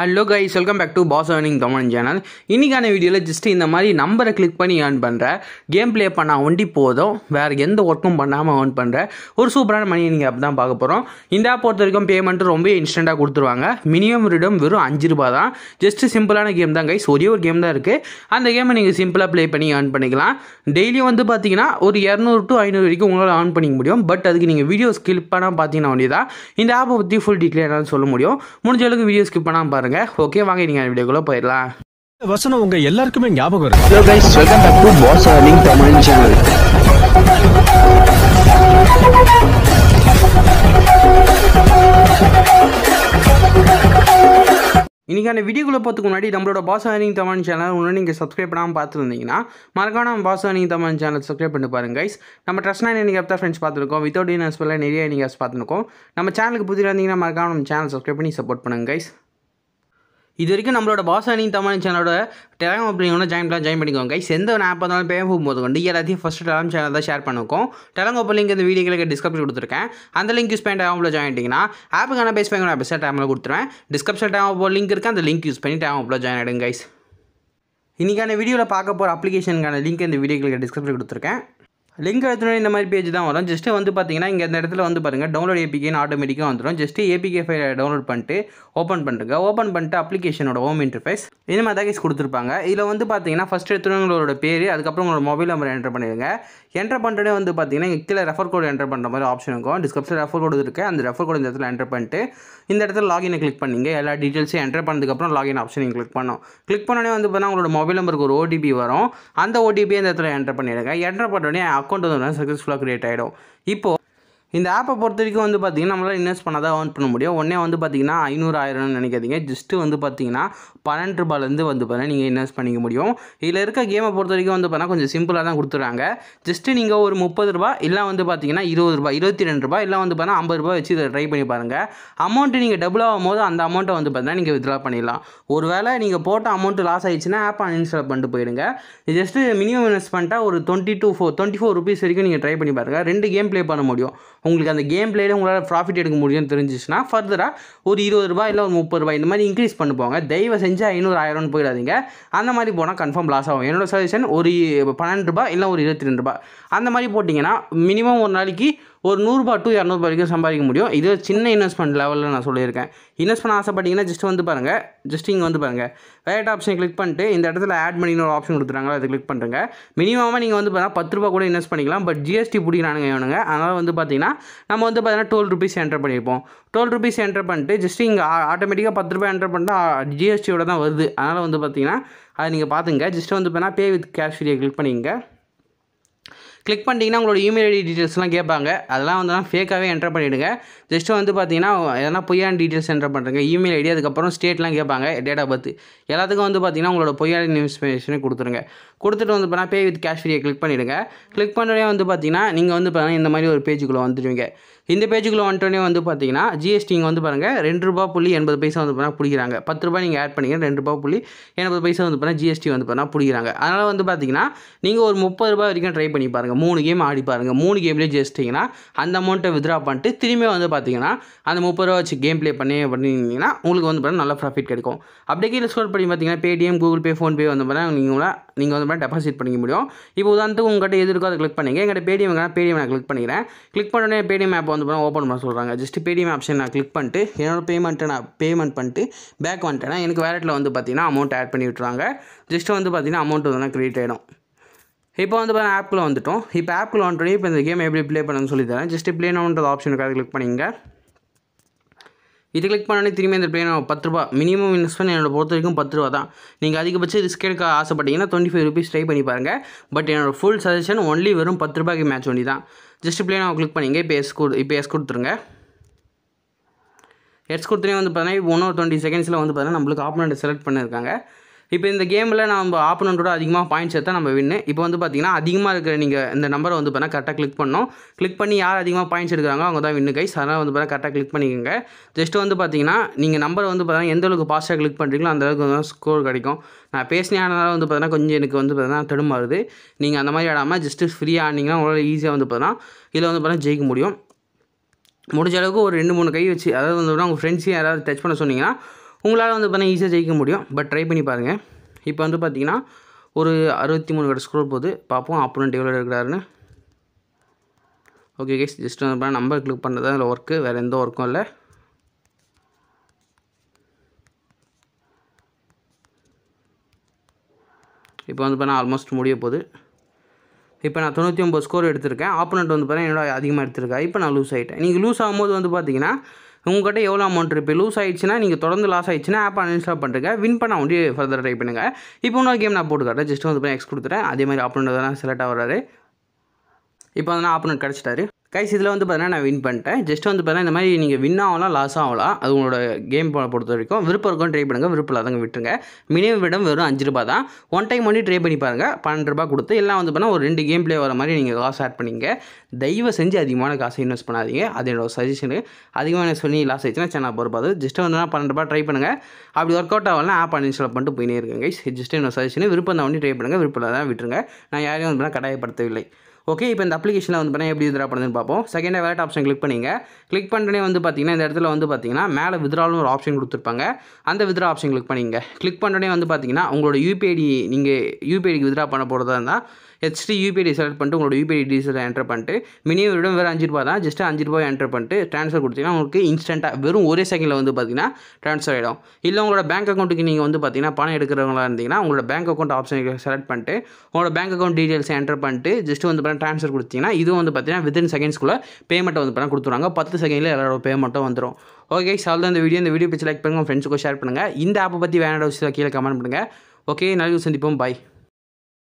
hello guys welcome back to boss earning Tamil channel இன்றைக்கான வீடியோவில் just இந்த மாதிரி நம்பரை கிளிக் பண்ணி ஏர்ன் பண்ணுற கேம் ப்ளே பண்ணால் ஒண்டி போதும் வேறு எந்த ஒர்க்கும் பண்ணாமல் ஏர்ன் பண்ணுற ஒரு சூப்பரான மணி நீங்கள் அப்படி தான் பார்க்க போகிறோம் இந்த ஆப் பொறுத்த வரைக்கும் பேமெண்ட்டு ரொம்ப இன்ஸ்டண்ட்டாக கொடுத்துருவாங்க மினிமம் ரிடம் வெறும் அஞ்சு ரூபா தான் ஜஸ்ட் சிம்பிளான கேம் தான் கைஸ் ஒரே ஒரு கேம் தான் இருக்குது அந்த கேமை நீங்கள் சிம்பிளாக ப்ளே பண்ணி ஏர்ன் பண்ணிக்கலாம் டெய்லியும் வந்து பார்த்தீங்கன்னா ஒரு இரநூறு டு ஐநூறு வரைக்கும் உங்களால் ஏர்ன் பண்ணிக்க முடியும் பட் அதுக்கு நீங்கள் வீடியோ ஸ்கிப் பண்ணால் பார்த்தீங்கன்னா தான் இந்த ஆப்பை பற்றி ஃபுல் டீட்டெயில் என்னால் சொல்ல முடியும் முடிஞ்ச அளவுக்கு வீடியோ ஸ்கிப் பண்ணால் பாருங்கள் பாருங்க ஓகே வாங்க நீங்கள் வீடியோக்குள்ளே போயிடலாம் வசனம் உங்க எல்லாருக்குமே ஞாபகம் இருக்கு பாஸ் தமிழ் சேனல் இன்றைக்கான வீடியோக்குள்ளே போகிறதுக்கு முன்னாடி நம்மளோட பாஸ் ஏர்னிங் தமிழ் சேனல் ஒன்று நீங்கள் சப்ஸ்கிரைப் பண்ணாமல் பார்த்துருந்தீங்கன்னா மறக்காம நம்ம boss earning Tamil channel subscribe பண்ணி பாருங்க கைஸ் நம்ம ட்ரஸ்ட்னா நீங்கள் e தான் ஃப்ரெண்ட்ஸ் பார்த்துருக்கோம் வித்தவுட் டினர்ஸ் e நிறைய நீங்கள் e பார்த்துருக்கோம் நம்ம சேனலுக்கு புதிதாக இருந்தீங்கன்னா மறக்காம நம்ம சேனல் சப்ஸ்கிரைப் பண்ணி சப்போர்ட் பண்ணுங்க கைஸ் இது வரைக்கும் நம்மளோட பாஸ் தமிழ் சேனலோட டெலாம் அப்படிங்கிற ஜாயின் பண்ணலாம் ஜாயின் பண்ணிக்கோங்க கைஸ் எந்த ஒரு ஆப் இருந்தாலும் பேம் போகும்போது கொண்டு எல்லாத்தையும் ஃபஸ்ட்டு டெலாம் சேனல் தான் ஷேர் பண்ணுவோம் டெலாம் ஓப்பன் லிங்க் இந்த வீடியோக்கு டிஸ்கிரிப்ஷன் கொடுத்துருக்கேன் அந்த லிங்க் யூஸ் பண்ணி டேமில் ஜாயின் ஆகிட்டிங்கன்னா ஆப்புக்கான பேஸ் பண்ணி நான் பெஸ்ட்டாக டேமில் கொடுத்துருவேன் டிஸ்கிரிப்ஷன் டேம் லிங்க் இருக்குது அந்த லிங்க் யூஸ் பண்ணி டேம் ஓப்பில் ஜாயின் ஆகிடுங்க கைஸ் இன்றைக்கான வீடியோவில் பார்க்க போகிற அப்ளிகேஷனுக்கான லிங்க் இந்த வீடியோக்கு டிஸ்கிரிப்ஷன் கொடுத்துருக்கேன் லிங்க் எடுத்துனா இந்த மாதிரி பேஜ் தான் வரும் ஜஸ்ட்டு வந்து பார்த்தீங்கன்னா இங்கே இந்த இடத்துல வந்து பாருங்கள் டவுன்லோட் ஏபிகேன்னு ஆட்டோமேட்டிக்காக வந்துடும் ஜஸ்ட்டு ஏபிகே ஃபைலை டவுன்லோட் பண்ணிட்டு ஓப்பன் பண்ணுங்க ஓப்பன் பண்ணிட்டு அப்ளிகேஷனோட ஹோம் இன்டர்ஃபேஸ் இந்த மாதிரி தான் கொடுத்துருப்பாங்க இதில் வந்து பார்த்தீங்கன்னா ஃபஸ்ட் எடுத்துனவங்களோட பேர் அதுக்கப்புறம் உங்களோட மொபைல் நம்பர் என்டர் பண்ணிடுங்க என்டர் பண்ணுறதே வந்து பார்த்தீங்கன்னா கீழே ரெஃபர் கோடு என்டர் பண்ணுற மாதிரி ஆப்ஷன் இருக்கும் டிஸ்கிரிப்ஷன் ரெஃபர் கோடு இருக்குது அந்த ரெஃபர் கோடு இந்த இடத்துல என்டர் பண்ணிட்டு இந்த இடத்துல லாகினை கிளிக் பண்ணிங்க எல்லா டீட்டெயில்ஸையும் என்டர் பண்ணதுக்கப்புறம் லாகின் ஆப்ஷன் நீங்கள் கிளிக் பண்ணோம் கிளிக் பண்ணோடனே வந்து பார்த்தீங்கன்னா உங்களோட மொபைல் நம்பருக்கு ஒரு ஓடிபி வரும் அந்த ஓடிபி அந்த இடத்துல என்டர் பண்ணிடுங்க என்டர் பண்ணோடனே அக்கௌண்ட் வந்து சக்ஸஸ்ஃபுல்லாக க்ரியேட் ஆகிடும் இப்போது இந்த ஆப்பை பொறுத்த வரைக்கும் வந்து பார்த்திங்கன்னா நம்மளால் இன்வெஸ்ட் பண்ணால் தான் பண்ண முடியும் ஒன்றே வந்து பார்த்திங்கன்னா ஐநூறு ஆயிரம்னு நினைக்காதீங்க ஜஸ்ட்டு வந்து பார்த்திங்கன்னா பன்னெண்டு ரூபாயிலேருந்து வந்து பார்த்தீங்கன்னா நீங்கள் இன்வெஸ்ட் பண்ணிக்க முடியும் இதில் இருக்க கேமை பொறுத்த வரைக்கும் வந்து பார்த்தீங்கன்னா கொஞ்சம் சிம்பிளாக தான் கொடுத்துட்றாங்க ஜஸ்ட்டு நீங்கள் ஒரு முப்பது ரூபா இல்லை வந்து பார்த்திங்கன்னா இருபது ரூபா இருபத்தி ரெண்டு ரூபா இல்லை வந்து பார்த்தீங்கன்னா ஐம்பது ரூபா வச்சு இதை ட்ரை பண்ணி பாருங்கள் அமௌண்ட்டு நீங்கள் டபுள் ஆகும் போது அந்த அமௌண்ட்டை வந்து பார்த்தீங்கன்னா நீங்கள் வித்ரா பண்ணிடலாம் ஒரு வேளை நீங்கள் போட்ட அமௌண்ட்டு லாஸ் ஆகிடுச்சுன்னா ஆப் அன்இன்ஸ்டால் பண்ணிட்டு போயிடுங்க ஜஸ்ட்டு மினிமம் இன்வெஸ்ட் பண்ணிட்டா ஒரு twenty to four twenty four rupees வரைக்கும் நீங்கள் ட்ரை பண்ணி பாருங்கள் ரெண்டு கேம் ப்ளே பண்ண முடியும் உங்களுக்கு அந்த கேம் பிளேயில் உங்களால் ப்ராஃபிட் எடுக்க முடியும்னு தெரிஞ்சிச்சுன்னா ஃபர்தராக ஒரு இருபது ரூபாய் இல்லை ஒரு முப்பது ரூபாய் இந்த மாதிரி இன்க்ரீஸ் பண்ணி போங்க தயவு செஞ்சு ஐநூறு ஆயிரம்னு போயிடாதீங்க அந்த மாதிரி போனால் கன்ஃபார்ம் லாஸ் ஆகும் என்னோட சஜஷன் ஒரு பன்னெண்டு ரூபாய் இல்லை ஒரு இருபத்தி ரெண்டு ரூபாய் அந்த மாதிரி போட்டிங்கன்னா மினிமம் ஒரு நாளைக்கு ஒரு நூறுரூபா டு இரநூறுபா வரைக்கும் சம்பாதிக்க முடியும் இது சின்ன இன்வெஸ்ட்மெண்ட் லெவலில் நான் சொல்லியிருக்கேன் இன்வெஸ்ட் பண்ண ஆசைப்பட்டீங்கன்னா ஜஸ்ட் வந்து பாருங்கள் ஜஸ்ட் இங்கே வந்து பாருங்கள் வேட் ஆப்ஷன் கிளிக் பண்ணிட்டு இந்த இடத்துல ஆட் மணின்னு ஒரு ஆப்ஷன் கொடுத்துறாங்களோ அதை கிளிக் பண்ணுறங்க மினிமமாக நீங்கள் வந்து பார்த்தீங்கன்னா பத்து ரூபா கூட இன்வெஸ்ட் பண்ணிக்கலாம் பட் ஜிஎஸ்டி பிடிக்கிறானுங்க வேணுங்க அதனால் வந்து பார்த்தீங்கன்னா நம்ம வந்து பார்த்தீங்கன்னா டுவெல் ருபீஸ் என்டர் பண்ணியிருப்போம் டுவெல் ருபீஸ் என்டர் பண்ணிட்டு ஜஸ்ட் இங்கே ஆட்டோமேட்டிக்காக பத்து ரூபாய் என்டர் பண்ணிட்டு ஜிஎஸ்டியோட தான் வருது அதனால் வந்து பார்த்தீங்கன்னா அதை நீங்கள் பார்த்துங்க ஜஸ்ட் வந்து பார்த்தீங்கன்னா பே வித் கேஷ் ஃப்ரீயை கிளிக் பண்ணிங்க கிளிக் பண்ணிட்டீங்கன்னா உங்களோட இமெயில் ஐடி டீட்டெயில்ஸ்லாம் கேட்பாங்க அதெல்லாம் வந்து ஃபேக்காகவே என்ட்ரு பண்ணிவிடுங்க ஜஸ்ட்டு வந்து பார்த்தீங்கன்னா எதனா பொய்யான டீட்டெயில்ஸ் என்ட்ரு பண்ணுறங்க இமெயில் ஐடி அதுக்கப்புறம் ஸ்டேட்லாம் கேட்பாங்க டேட் ஆஃப் பர்த் எல்லாத்துக்கும் வந்து பார்த்தீங்கன்னா உங்களோட பொய்யான இன்ஃபர்மேஷனே கொடுத்துருங்க கொடுத்துட்டு வந்து பார்த்தீங்கன்னா பே வித் கேஷ் ஃப்ரீயை கிளிக் பண்ணிவிடுங்க கிளிக் பண்ணுறோடனே வந்து பார்த்தீங்கன்னா நீங்கள் வந்து பார்த்தீங்கன்னா இந்த மாதிரி ஒரு பேஜுக்குள்ளே வந்துடுவீங்க இந்த பேஜுக்குள்ளே வந்துட்டோனே வந்து பார்த்தீங்கன்னா ஜிஎஸ்டி இங்கே வந்து பாருங்கள் ரெண்டு ரூபா புள்ளி எண்பது பைசா வந்து பண்ணால் பிடிக்கிறாங்க பத்து ரூபாய் நீங்கள் ஆட் பண்ணிங்க ரெண்டு ரூபா புள்ளி எண்பது பைசா வந்து பண்ணால் ஜிஎஸ்டி வந்து பார்த்தீங்கன்னா பிடிக்கிறாங்க அதனால் வந்து பார்த்தீங்கன்னா நீங்கள் ஒரு முப்பது ரூபா வரைக்கும் ட்ரை பண்ணி பாருங்கள் பாருங்கள் மூணு கேம் ஆடி பாருங்கள் மூணு கேம்லேயே ஜெயிச்சிட்டிங்கன்னா அந்த அமௌண்ட்டை வித்ரா பண்ணிட்டு திரும்பி வந்து பார்த்தீங்கன்னா அந்த முப்பது ரூபா வச்சு கேம் ப்ளே பண்ணி பண்ணிங்கன்னா உங்களுக்கு வந்து பார்த்தீங்கன்னா நல்ல ப்ராஃபிட் கிடைக்கும் அப்படியே கீழே ஸ்கோர் பண்ணி பார்த்தீங்கன்னா பேடிஎம் கூகுள் பே ஃபோன்பே வந்து பார்த்தீங்கன்னா நீங்கள் நீங்கள் வந்து பார்த்தீங்கன்னா டெபாசிட் பண்ணிக்க முடியும் இப்போ உதாரணத்துக்கு உங்கள்கிட்ட எது இருக்கோ அதை கிளிக் பண்ணிங்க எங்கள்கிட்ட பேடிஎம் பேடிஎம் நான் கிளிக் பண்ணிக்கிறேன் கிளிக் பண்ண பேடிஎம் ஆப் வந்து பார்த்தீங்கன்னா ஓப்பன் பண்ண சொல்கிறாங்க ஜஸ்ட் பேடிஎம் ஆப்ஷன் நான் கிளிக் பண்ணிட்டு என்னோட பேமெண்ட்டை நான் பேமெண்ட் பண்ணிட்டு பேக் வந்துட்டேன்னா எனக்கு வேலெட்டில் வந்து பார்த்தீங்கன்னா அமௌண்ட் ஆட் பண்ணி விட்டுருவாங்க ஜஸ்ட்டு வந்து பார்த்தீங்கன்னா அமௌண்ட் வந்து கிரியேட் ஆகிடும் இப்போ வந்து பாருங்கள் ஆப்பில் வந்துட்டோம் இப்போ ஆப்பில் வந்துட்டு இப்போ இந்த கேம் எப்படி ப்ளே பண்ணணும்னு சொல்லி தரேன் ஜஸ்ட் ப்ளே நோன்ற ஆப்ஷனுக்காக கிளிக் பண்ணிங்க இது கிளிக் பண்ணி திரும்பி இந்த நோ பத்து ரூபா மினிமம் இன்வெஸ்ட்மெண்ட் என்னோட பொறுத்த வரைக்கும் பத்து ரூபா தான் நீங்கள் அதிகபட்சம் ரிஸ்க் எடுக்க ஆசைப்பட்டீங்கன்னா டுவெண்ட்டி ஃபைவ் ருபீஸ் ட்ரை பண்ணி பாருங்கள் பட் என்னோட ஃபுல் சஜஷன் ஒன்லி வெறும் பத்து ரூபாய்க்கு மேட்ச் ஒண்டி தான் ஜஸ்ட் ப்ளே அவன் கிளிக் பண்ணிங்க இப்போ எஸ் கொடு இப்போ எஸ் கொடுத்துருங்க எஸ் கொடுத்துனே வந்து பார்த்தீங்கன்னா இப்போ இன்னொரு டுவெண்ட்டி செகண்ட்ஸில் வந்து பார்த்தீங்கன்னா நம்மளுக்கு ஆப்போனண்ட் செலக்ட் பண்ணியிருக்காங்க இப்போ இந்த கேமில் நம்ம ஆப்பனண்ட்டோட அதிகமாக பாயிண்ட்ஸ் எடுத்தால் நம்ம வின்னு இப்போ வந்து பார்த்திங்கன்னா அதிகமாக இருக்கிற நீங்கள் இந்த நம்பரை வந்து பார்த்தீங்கன்னா கரெக்டாக கிளிக் பண்ணோம் கிளிக் பண்ணி யார் அதிகமாக பாயிண்ட்ஸ் எடுக்கிறாங்க அவங்க தான் வின்னு கைஸ் அதனால் வந்து பார்த்தீங்கன்னா கரெக்டாக கிளிக் பண்ணிக்கோங்க ஜஸ்ட் வந்து பார்த்திங்கன்னா நீங்கள் நம்பரை வந்து பார்த்தீங்கன்னா எந்த அளவுக்கு பாஸ்ட்டாக கிளிக் பண்ணுறீங்களோ அந்த அளவுக்கு வந்து ஸ்கோர் கிடைக்கும் நான் பேசினால வந்து பார்த்தீங்கன்னா கொஞ்சம் எனக்கு வந்து பார்த்தீங்கன்னா தடுமாறுது நீங்கள் அந்த மாதிரி ஆடாமல் ஜஸ்ட்டு ஃப்ரீயாக ஆனீங்கன்னா உங்களால் ஈஸியாக வந்து பார்த்தீங்கன்னா இதில் வந்து பார்த்தீங்கன்னா ஜெயிக்க முடியும் முடிஞ்ச அளவுக்கு ஒரு ரெண்டு மூணு கை வச்சு அதாவது வந்து உங்கள் ஃப்ரெண்ட்ஸையும் யாராவது டச் பண்ண சொன்னீங்கன்னா உங்களால் வந்து பார்த்தீங்கன்னா ஈஸியாக ஜெயிக்க முடியும் பட் ட்ரை பண்ணி பாருங்கள் இப்போ வந்து பார்த்தீங்கன்னா ஒரு அறுபத்தி மூணு கடை ஸ்க்ரோல் போகுது பார்ப்போம் ஆப்போனண்ட் டெவலப் இருக்கிறாருன்னு ஓகே கேஸ் ஜஸ்ட் வந்து நம்பர் கிளிக் பண்ணுறது தான் அதில் ஒர்க்கு வேறு எந்த ஒர்க்கும் இல்லை இப்போ வந்து பார்த்தா ஆல்மோஸ்ட் முடிய போகுது இப்போ நான் தொண்ணூற்றி ஒம்பது ஸ்கோர் எடுத்திருக்கேன் ஆப்போனண்ட் வந்து பார்த்தீங்கன்னா என்னோட அதிகமாக எடுத்திருக்கேன் இப்போ நான் லூஸ் ஆகிட்டேன் நீங்கள் லூஸ் ஆகும்போது வந்து பார்த்தீங்கன்னா உங்கள்கிட்ட எவ்வளோ அமௌண்ட் இருக்குது லூஸ் ஆயிடுச்சுன்னா நீங்கள் தொடர்ந்து லாஸ் ஆயிடுச்சுன்னா ஆப் அன்இன்ஸ்டால் பண்ணுறேன் வின் பண்ண வண்டி ஃபர்தர் ட்ரை பண்ணுங்கள் இப்போ இன்னொரு கேம் நான் போட்டுக்காட்டேன் ஜஸ்ட் வந்து எக்ஸ் கொடுத்துட்டேன் அதே மாதிரி அப்படின்றதெல்லாம் செலக்ட் ஆகிறாரு இப்போ வந்து நான் ஆப்போனட் கிடச்சிட்டாரு கைஸ் இதில் வந்து பார்த்தீங்கன்னா நான் வின் பண்ணிட்டேன் ஜஸ்ட் வந்து பார்த்தீங்கன்னா இந்த மாதிரி நீங்கள் வின் ஆகலாம் லாஸ் ஆகலாம் அது உங்களோட கேம் பொறுத்த வரைக்கும் விருப்பம் இருக்கும் ட்ரை பண்ணுங்கள் விருப்பம் இல்லாதவங்க விட்டுருங்க மினிமம் விடம் வெறும் அஞ்சு ரூபா தான் ஒன் டைம் பண்ணி ட்ரை பண்ணி பாருங்கள் பன்னெண்டு ரூபா கொடுத்து எல்லாம் வந்து பார்த்தீங்கன்னா ஒரு ரெண்டு கேம் ப்ளே வர மாதிரி நீங்கள் காசு ஆட் பண்ணிங்க தயவு செஞ்சு அதிகமான காசு இன்வெஸ்ட் பண்ணாதீங்க அது என்னோட சஜஷனு அதிகமாக சொல்லி லாஸ் ஆயிடுச்சுன்னா சேனல் பொறுப்பாது ஜஸ்ட் வந்து பன்னெண்டு ரூபா ட்ரை பண்ணுங்கள் அப்படி ஒர்க் அவுட் ஆகலாம் ஆப் அன்இன்ஸ்டால் பண்ணிட்டு போயினே இருக்கேன் கைஸ் ஜஸ்ட் என்னோட சஜஷனு விருப்பம் தான் பண்ணி ட்ரை பண்ணுங்கள் விருப்பம் இல்லாதான் விட்டுருங்க நான் யாரையும் வந்து கட்டாயப்படுத்தவில்லை ஓகே இப்போ இந்த அப்ளிகேஷனில் வந்து பார்த்தீங்கன்னா எப்படி வித்ரா பண்ணுதுன்னு பார்ப்போம் செகண்ட் வேலட் ஆப்ஷன் கிளிக் பண்ணிங்க கிளிக் பண்ணுறனே வந்து பார்த்தீங்கன்னா இந்த இடத்துல வந்து பார்த்தீங்கன்னா மேலே வித்ராலும் ஒரு ஆப்ஷன் கொடுத்துருப்பாங்க அந்த வித்ரா ஆப்ஷன் கிளிக் பண்ணிங்க கிளிக் பண்ணுறனே வந்து பார்த்தீங்கன்னா உங்களோட யூபிஐடி நீங்கள் யூபிஐடிக்கு வித்ரா பண்ண போகிறதா இருந்தால் ஹெச்டி யூபிஐடி செலக்ட் பண்ணிட்டு உங்களோட யூபிஐடி டீசலை என்டர் பண்ணிட்டு மினிமம் விட வேறு அஞ்சு ரூபா தான் ஜஸ்ட்டு அஞ்சு ரூபாய் என்டர் பண்ணிட்டு ட்ரான்ஸ்ஃபர் கொடுத்தீங்கன்னா உங்களுக்கு இன்ஸ்டண்ட்டாக வெறும் ஒரே செகண்டில் வந்து பார்த்தீங்கன்னா ட்ரான்ஸ்ஃபர் ஆகிடும் இல்லை உங்களோட பேங்க் அக்கௌண்ட்டுக்கு நீங்கள் வந்து பார்த்தீங்கன்னா பணம் எடுக்கிறவங்களா இருந்தீங்கன்னா உங்களோட பேங்க் அக்கௌண்ட் ஆப்ஷன் செலக்ட் பண்ணிட்டு உங்களோட பேங்க் அக்கௌண்ட் டீட்டெயில்ஸ் என்டர் பண்ணிட்டு ஜஸ்ட்டு வந்து ட்ரான்ஸ்ஃபர் கொடுத்தீங்கன்னா இது வந்து பார்த்தீங்கன்னா வித்தின் செகண்ட்ஸ்க்குள்ளே பேமெண்ட்டை வந்து பண்ணால் கொடுத்துருவாங்க பத்து செகண்டில் எல்லாரோட பேமெண்ட்டும் வந்துடும் ஓகே சார் இந்த வீடியோ இந்த வீடியோ பிடிச்சி லைக் பண்ணுங்கள் ஃப்ரெண்ட்ஸுக்கும் ஷேர் பண்ணுங்கள் இந்த ஆப்பை பற்றி வேணாட விஷயத்தில் கீழே கமெண்ட் பண்ணுங்கள் ஓகே நாளைக்கு சந்திப்போம் பாய்